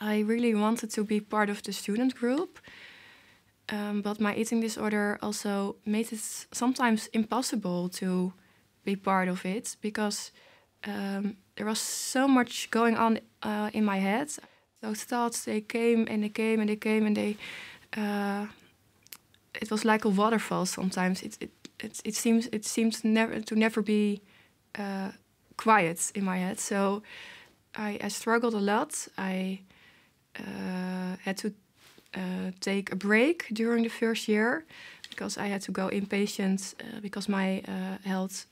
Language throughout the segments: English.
I really wanted to be part of the student group, um, but my eating disorder also made it sometimes impossible to be part of it because um, there was so much going on uh, in my head. Those thoughts they came and they came and they came and they. Uh, it was like a waterfall sometimes. It it it, it seems it seems never to never be uh, quiet in my head. So I I struggled a lot. I uh, had to uh, take a break during the first year because I had to go inpatient uh, because my health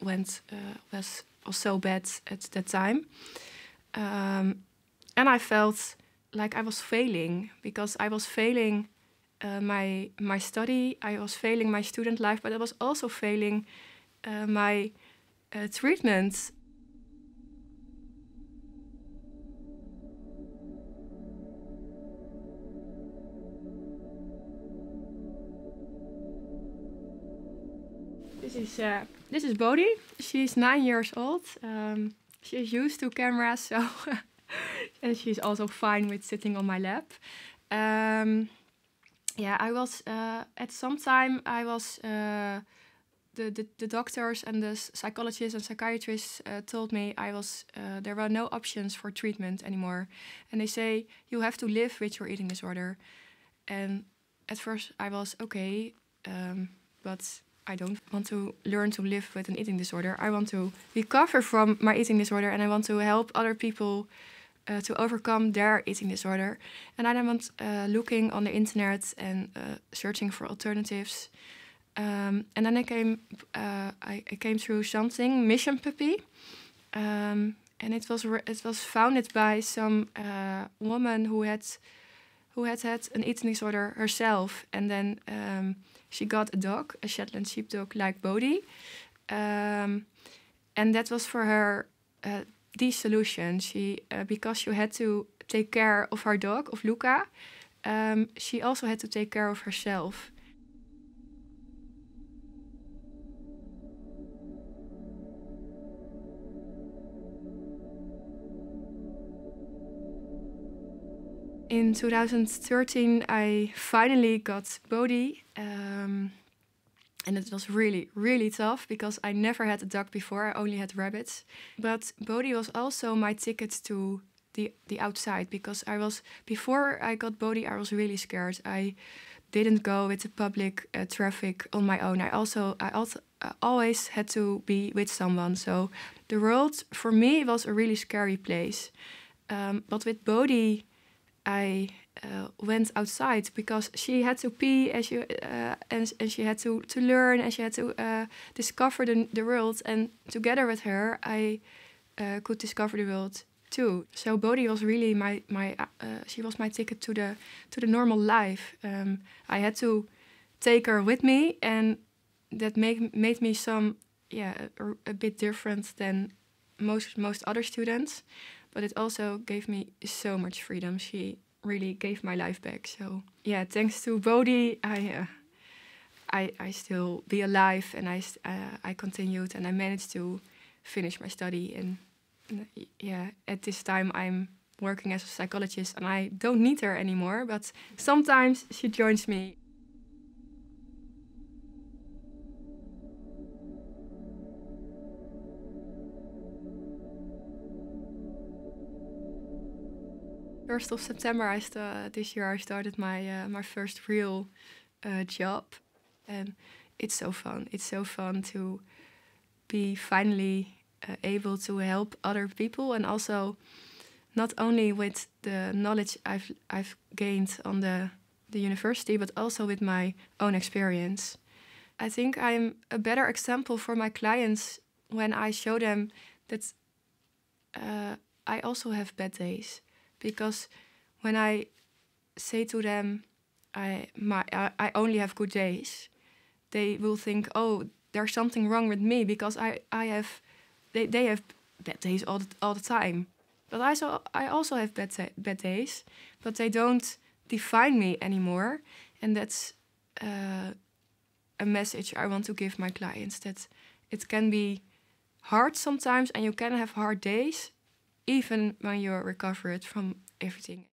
went was was so bad at that time, um, and I felt like I was failing because I was failing uh, my my study, I was failing my student life, but I was also failing uh, my uh, treatments. This is uh, this is Bodhi. She's nine years old. Um, she's used to cameras, so and she's also fine with sitting on my lap. Um, yeah, I was uh, at some time I was uh, the, the the doctors and the psychologists and psychiatrists uh, told me I was uh, there were no options for treatment anymore, and they say you have to live with your eating disorder, and at first I was okay, um, but I don't want to learn to live with an eating disorder. I want to recover from my eating disorder and I want to help other people uh, to overcome their eating disorder. And I went uh, looking on the internet and uh, searching for alternatives. Um, and then I came, uh, I, I, came through something, Mission Puppy. Um, and it was, it was founded by some uh, woman who had who had had an eating disorder herself. And then um, she got a dog, a Shetland sheepdog like Bodhi. Um, and that was for her uh, the solution. She, uh, because she had to take care of her dog, of Luca, um, she also had to take care of herself. in 2013, I finally got Bodhi. Um, and it was really, really tough because I never had a dog before. I only had rabbits. But Bodhi was also my ticket to the the outside because I was before I got Bodhi, I was really scared. I didn't go with the public uh, traffic on my own. I also I also I always had to be with someone. So the world for me was a really scary place. Um, but with Bodhi, I uh, went outside because she had to pee and she uh, and, and she had to, to learn and she had to uh, discover the, the world and together with her I uh, could discover the world too. So Bodhi was really my my uh, she was my ticket to the to the normal life. Um, I had to take her with me and that made made me some yeah a, a bit different than most most other students but it also gave me so much freedom. She really gave my life back. So yeah, thanks to Bodhi, I. Uh, I, I still be alive and I, uh, I continued and I managed to finish my study and yeah at this time I'm working as a psychologist and I don't need her anymore but sometimes she joins me first of September, I st- this year I started my uh, my first real uh, job, and it's so fun. It's so fun to be finally uh, able to help other people and also not only with the knowledge I've I've gained on the the university, but also with my own experience. I think I'm a better example for my clients when I show them that uh, I also have bad days because when I say to them, I my I, I only have good days, they will think, oh, there's something wrong with me because I I have, they they have bad days all the, all the time, but I so I also have bad bad days, but they don't define me anymore, and that's. Uh, a message I want to give my clients that it can be hard sometimes and you can have hard days, even when you're recovered from everything.